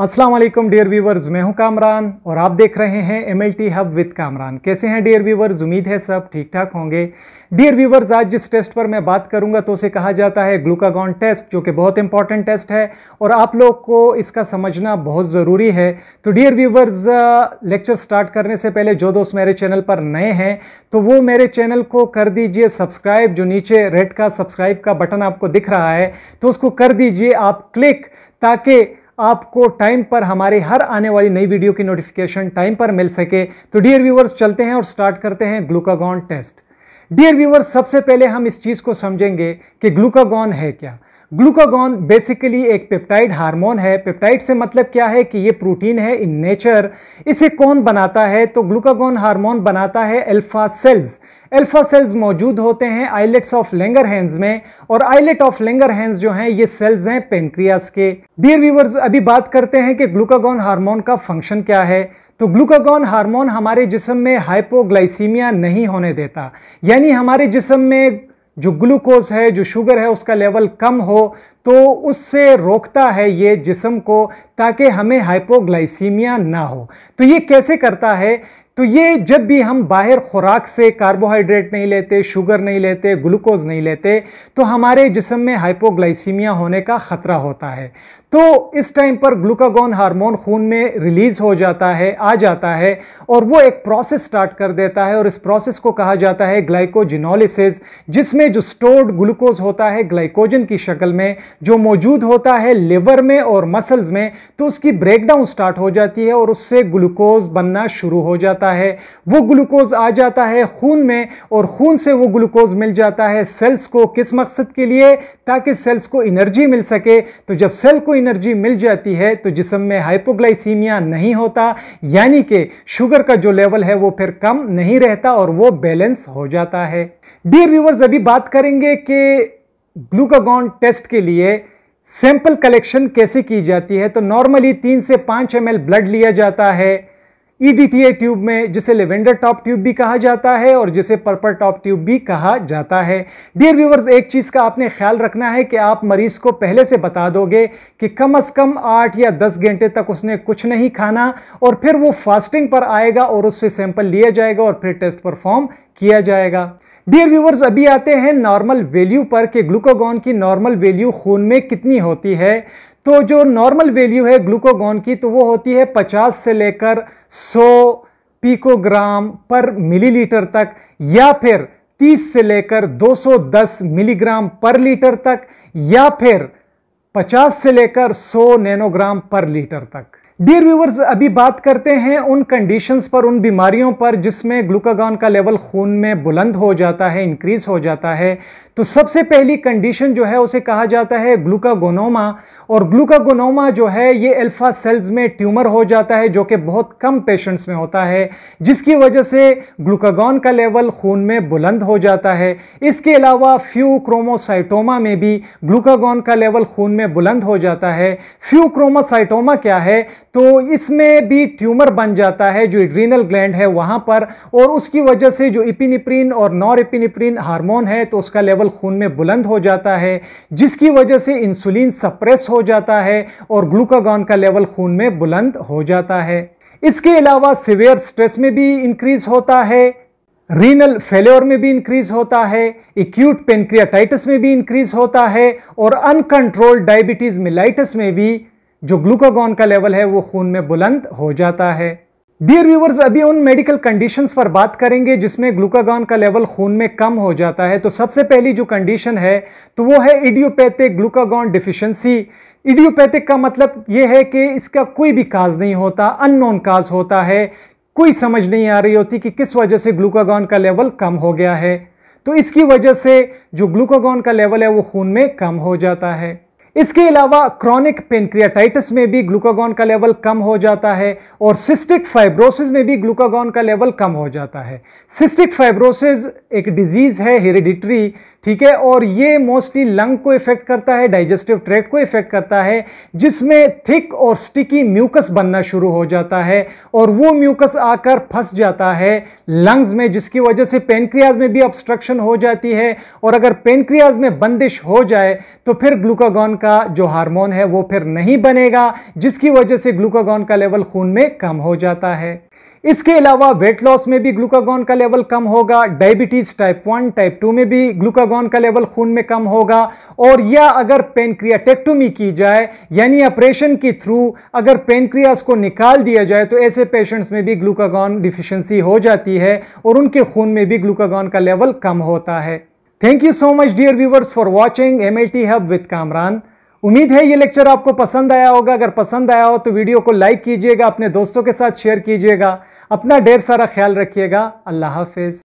Aslam dear viewers मैं हूं कामरान और आप देख रहे हैं M L T hub with Kamran कैसे हैं डियर व्यूवर्स उम्मीद है सब ठीक ठाक होंगे डियर व्यूवर्स आज जिस टेस्ट पर मैं बात करूंगा तो उसे कहा जाता है ग्लूकागॉन टेस्ट जो कि बहुत इंपॉर्टेंट टेस्ट है और आप लोग को इसका समझना बहुत ज़रूरी है तो डियर व्यूवर्स लेक्चर स्टार्ट करने से पहले जो दोस्त मेरे चैनल पर नए हैं तो वो मेरे चैनल को कर दीजिए सब्सक्राइब जो नीचे रेड का सब्सक्राइब का बटन आपको दिख रहा है तो उसको कर दीजिए आप क्लिक ताकि आपको टाइम पर हमारे हर आने वाली नई वीडियो की नोटिफिकेशन टाइम पर मिल सके तो डियर व्यूवर्स चलते हैं और स्टार्ट करते हैं ग्लूकागॉन टेस्ट डियर व्यूवर्स सबसे पहले हम इस चीज़ को समझेंगे कि ग्लूकागॉन है क्या ग्लूकागॉन बेसिकली एक पेप्टाइड हार्मोन है पेप्टाइड से मतलब क्या है कि ये प्रोटीन है इन नेचर इसे कौन बनाता है तो ग्लूकागॉन हार्मोन बनाता है एल्फा सेल्स अल्फा सेल्स मौजूद होते हैं आइलेट्स ऑफ लेंगर हैंड्स में और आइलेट ऑफ लेंगर हैंड्स जो हैं ये सेल्स हैं पेनक्रियास के डियर व्यूवर्स अभी बात करते हैं कि ग्लूकागॉन हार्मोन का फंक्शन क्या है तो ग्लूकागॉन हार्मोन हमारे जिसम में हाइपोग्लाइसीमिया नहीं होने देता यानी हमारे जिसम में जो ग्लूकोज है जो शुगर है उसका लेवल कम हो तो उससे रोकता है ये जिसम को ताकि हमें हाइपोग्लाइसीमिया ना हो तो ये कैसे करता है तो ये जब भी हम बाहर खुराक से कार्बोहाइड्रेट नहीं लेते शुगर नहीं लेते ग्लूकोज नहीं लेते तो हमारे जिसम में हाइपोग्लाइसीमिया होने का ख़तरा होता है तो इस टाइम पर ग्लूकागोन हार्मोन खून में रिलीज़ हो जाता है आ जाता है और वो एक प्रोसेस स्टार्ट कर देता है और इस प्रोसेस को कहा जाता है ग्लाइकोजिनोलिसिस जिसमें जो स्टोर्ड ग्लूकोज होता है ग्लाइकोजन की शक्ल में जो मौजूद होता है लिवर में और मसल्स में तो उसकी ब्रेकडाउन स्टार्ट हो जाती है और उससे ग्लूकोज बनना शुरू हो जाता जाता है वो ग्लूकोज आ जाता है खून में और खून से वो ग्लूकोज मिल जाता है सेल्स को किस मकसद के लिए ताकि सेल्स को एनर्जी मिल सके तो जब सेल को एनर्जी मिल जाती है तो जिसम में हाइपोग्लाइसीमिया नहीं होता यानी कि शुगर का जो लेवल है वो फिर कम नहीं रहता और वो बैलेंस हो जाता है डियर व्यूवर्स अभी बात करेंगे कि ग्लूकागॉन टेस्ट के लिए सैंपल कलेक्शन कैसे की जाती है तो नॉर्मली तीन से पांच एम ब्लड लिया जाता है ईडीटीए e ट्यूब में जिसे लेवेंडर टॉप ट्यूब भी कहा जाता है और जिसे पर्पल टॉप ट्यूब भी कहा जाता है डियर व्यूवर्स एक चीज़ का आपने ख्याल रखना है कि आप मरीज को पहले से बता दोगे कि कम अज़ कम आठ या दस घंटे तक उसने कुछ नहीं खाना और फिर वो फास्टिंग पर आएगा और उससे सैंपल लिया जाएगा और फिर टेस्ट परफॉर्म किया जाएगा डियर व्यूवर्स अभी आते हैं नॉर्मल वैल्यू पर कि ग्लूकोगन की नॉर्मल वैल्यू खून में कितनी होती है तो जो नॉर्मल वैल्यू है ग्लूकोगन की तो वो होती है 50 से लेकर 100 पीकोग्राम पर मिलीलीटर तक या फिर 30 से लेकर 210 मिलीग्राम पर लीटर तक या फिर 50 से लेकर 100 नैनोग्राम पर लीटर तक डियर व्यूवर्स अभी बात करते हैं उन कंडीशंस पर उन बीमारियों पर जिसमें ग्लूकागॉन का लेवल खून में बुलंद हो जाता है इंक्रीज हो जाता है तो सबसे पहली कंडीशन जो है उसे कहा जाता है ग्लूकागोनोमा और ग्लूकागोनोमा जो है ये अल्फा सेल्स में ट्यूमर हो जाता है जो कि बहुत कम पेशेंट्स में होता है जिसकी वजह से ग्लूकागॉन का लेवल खून में बुलंद हो जाता है इसके अलावा फ्यू क्रोमोसाइटोमा में भी ग्लूकागॉन का लेवल खून में बुलंद हो जाता है फ्यू क्रोमोसाइटोमा क्या है तो इसमें भी ट्यूमर बन जाता है जो एड्रीनल ग्लैंड है वहाँ पर और उसकी वजह से जो इपिनिप्रिन और नॉर इपिनिप्रिन हार्मोन है तो उसका लेवल खून में बुलंद हो जाता है जिसकी वजह से इंसुलिन सप्रेस हो जाता है और ग्लूकागॉन का लेवल खून में बुलंद हो जाता है इसके अलावा सिवियर स्ट्रेस में भी इंक्रीज होता है रीनल फेलोर में भी इंक्रीज होता है एक्यूट पेनक्रियाटाइटिस में भी इंक्रीज होता है और अनकंट्रोल्ड डायबिटीज मिलाइटिस में भी जो ग्लूकागॉन का लेवल है वो खून में बुलंद हो जाता है डियर व्यूवर्स अभी उन मेडिकल कंडीशंस पर बात करेंगे जिसमें ग्लूकागॉन का लेवल खून में कम हो जाता है तो सबसे पहली जो कंडीशन है तो वो है इडियोपैथिक ग्लूकागॉन डिफिशेंसी इडियोपैथिक का मतलब ये है कि इसका कोई भी काज नहीं होता अननोन काज होता है कोई समझ नहीं आ रही होती कि किस वजह से ग्लूकागॉन का लेवल कम हो गया है तो इसकी वजह से जो ग्लूकागॉन का लेवल है वो खून में कम हो जाता है इसके अलावा क्रॉनिक पेनक्रियाटाइटिस में भी ग्लूकागॉन का लेवल कम हो जाता है और सिस्टिक फाइब्रोसिस में भी ग्लूकागॉन का लेवल कम हो जाता है सिस्टिक फाइब्रोसिस एक डिजीज़ है हेरिडिटरी ठीक है और ये मोस्टली लंग को इफेक्ट करता है डाइजेस्टिव ट्रैक को इफेक्ट करता है जिसमें थिक और स्टिकी म्यूकस बनना शुरू हो जाता है और वो म्यूकस आकर फंस जाता है लंग्स में जिसकी वजह से पेनक्रियाज में भी ऑब्स्ट्रक्शन हो जाती है और अगर पेनक्रियाज में बंदिश हो जाए तो फिर ग्लूकागॉन का जो हार्मोन है वो फिर नहीं बनेगा जिसकी वजह से ग्लूकागॉन का लेवल खून में कम हो जाता है इसके अलावा वेट लॉस में भी ग्लूकागोन का लेवल कम होगा diabetes type one type two में भी ग्लूकागोन का लेवल खून में कम होगा और या अगर पेनक्रियाटेक्टोमी की जाए यानी ऑपरेशन के थ्रू अगर पेनक्रियास को निकाल दिया जाए तो ऐसे पेशेंट्स में भी ग्लूकागोन डिफिशेंसी हो जाती है और उनके खून में भी ग्लूकागोन का लेवल कम होता है thank you so much dear viewers for watching M hub with Kamran उम्मीद है ये लेक्चर आपको पसंद आया होगा अगर पसंद आया हो तो वीडियो को लाइक कीजिएगा अपने दोस्तों के साथ शेयर कीजिएगा अपना ढेर सारा ख्याल रखिएगा अल्लाह हाफिज़